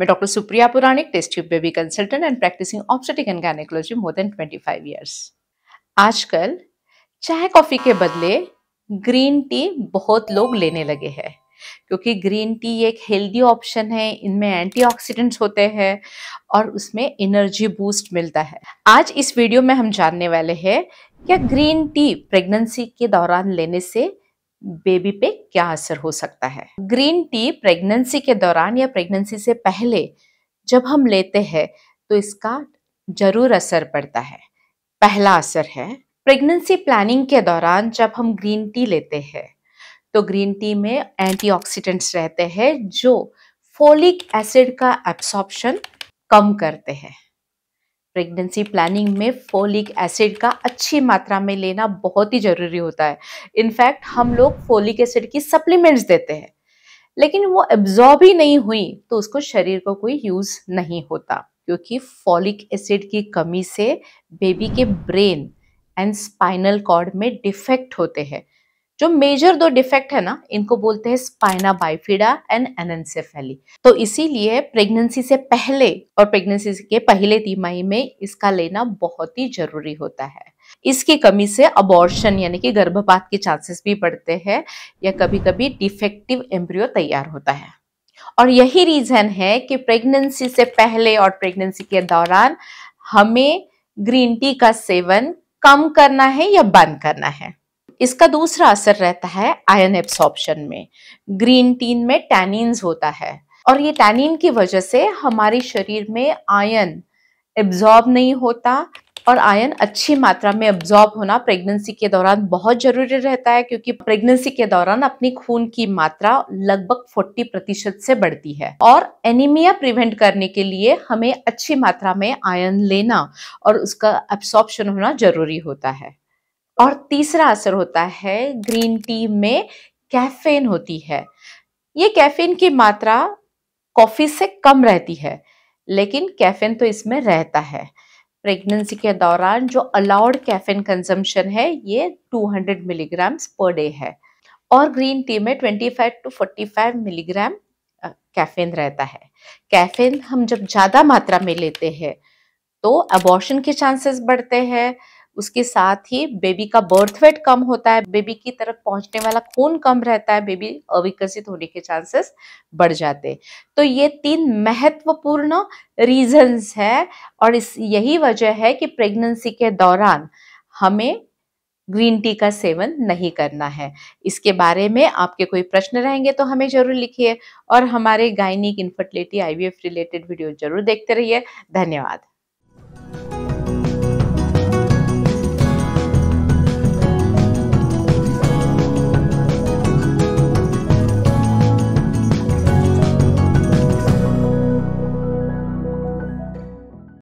मैं doctor Supriya Puranik test tube baby consultant and practising obstetric and gynaecology more than 25 years आजकल चाय coffee के बदले ग्रीन टी बहुत लोग लेने लगे हैं क्योंकि ग्रीन टी एक हेल्दी ऑप्शन है इनमें एंटीऑक्सीडेंट्स होते हैं और उसमें एनर्जी बूस्ट मिलता है आज इस वीडियो में हम जानने वाले हैं क्या ग्रीन टी प्रेगनेंसी के दौरान लेने से बेबी पे क्या असर हो सकता है ग्रीन टी प्रेगनेंसी के दौरान या प्रेगनेंसी से पहले जब हम लेते हैं तो इसका जरूर असर पड़ता है पहला असर है प्रेगनेंसी प्लानिंग के दौरान जब हम ग्रीन टी लेते हैं तो ग्रीन टी में एंटीऑक्सीडेंट्स रहते हैं जो फोलिक एसिड का एब्सॉर्प्शन कम करते हैं प्रेगनेंसी प्लानिंग में फोलिक एसिड का अच्छी मात्रा में लेना बहुत ही ज़रूरी होता है इनफैक्ट हम लोग फोलिक एसिड की सप्लीमेंट्स देते हैं लेकिन वो एब्जॉर्ब ही नहीं हुई तो उसको शरीर को कोई यूज़ नहीं होता क्योंकि फॉलिक एसिड की कमी से बेबी के ब्रेन एंड स्पाइनल कॉर्ड में डिफेक्ट होते हैं जो मेजर दो डिफेक्ट है ना इनको बोलते हैं स्पाइना बाइफिडा एंड एनसेफेली तो इसीलिए प्रेगनेंसी से पहले और प्रेगनेंसी के पहले तिमाही में इसका लेना बहुत ही जरूरी होता है इसकी कमी से अबॉर्शन यानी कि गर्भपात के चांसेस भी बढ़ते हैं या कभी कभी डिफेक्टिव एम्ब्रियो तैयार होता है और यही रीजन है कि प्रेगनेंसी से पहले और प्रेगनेंसी के दौरान हमें ग्रीन टी का सेवन कम करना है या बंद करना है इसका दूसरा असर रहता है आयन एब्सॉर्प्शन में ग्रीन टीन में टैनिन्स होता है और ये टैनिन की वजह से हमारे शरीर में आयन एब्जॉर्ब नहीं होता और आयन अच्छी मात्रा में एब्जॉर्ब होना प्रेगनेंसी के दौरान बहुत जरूरी रहता है क्योंकि प्रेगनेंसी के दौरान अपनी खून की मात्रा लगभग 40 प्रतिशत से बढ़ती है और एनीमिया प्रिवेंट करने के लिए हमें अच्छी मात्रा में आयन लेना और उसका एब्सॉर्प्शन होना जरूरी होता है और तीसरा असर होता है ग्रीन टी में कैफीन होती है ये कैफीन की मात्रा कॉफ़ी से कम रहती है लेकिन कैफीन तो इसमें रहता है प्रेगनेंसी के दौरान जो अलाउड कैफीन कंजम्पशन है ये 200 मिलीग्राम्स पर डे है और ग्रीन टी में 25 टू 45 मिलीग्राम कैफीन रहता है कैफीन हम जब ज़्यादा मात्रा में लेते हैं तो अबॉर्शन के चांसेस बढ़ते हैं उसके साथ ही बेबी का बर्थ वेट कम होता है बेबी की तरफ पहुंचने वाला खून कम रहता है बेबी अविकसित होने के चांसेस बढ़ जाते तो ये तीन महत्वपूर्ण रीजंस है और इस यही वजह है कि प्रेगनेंसी के दौरान हमें ग्रीन टी का सेवन नहीं करना है इसके बारे में आपके कोई प्रश्न रहेंगे तो हमें जरूर लिखिए और हमारे gynaec infertility IVF related video जरूर देखते रहिए धन्यवाद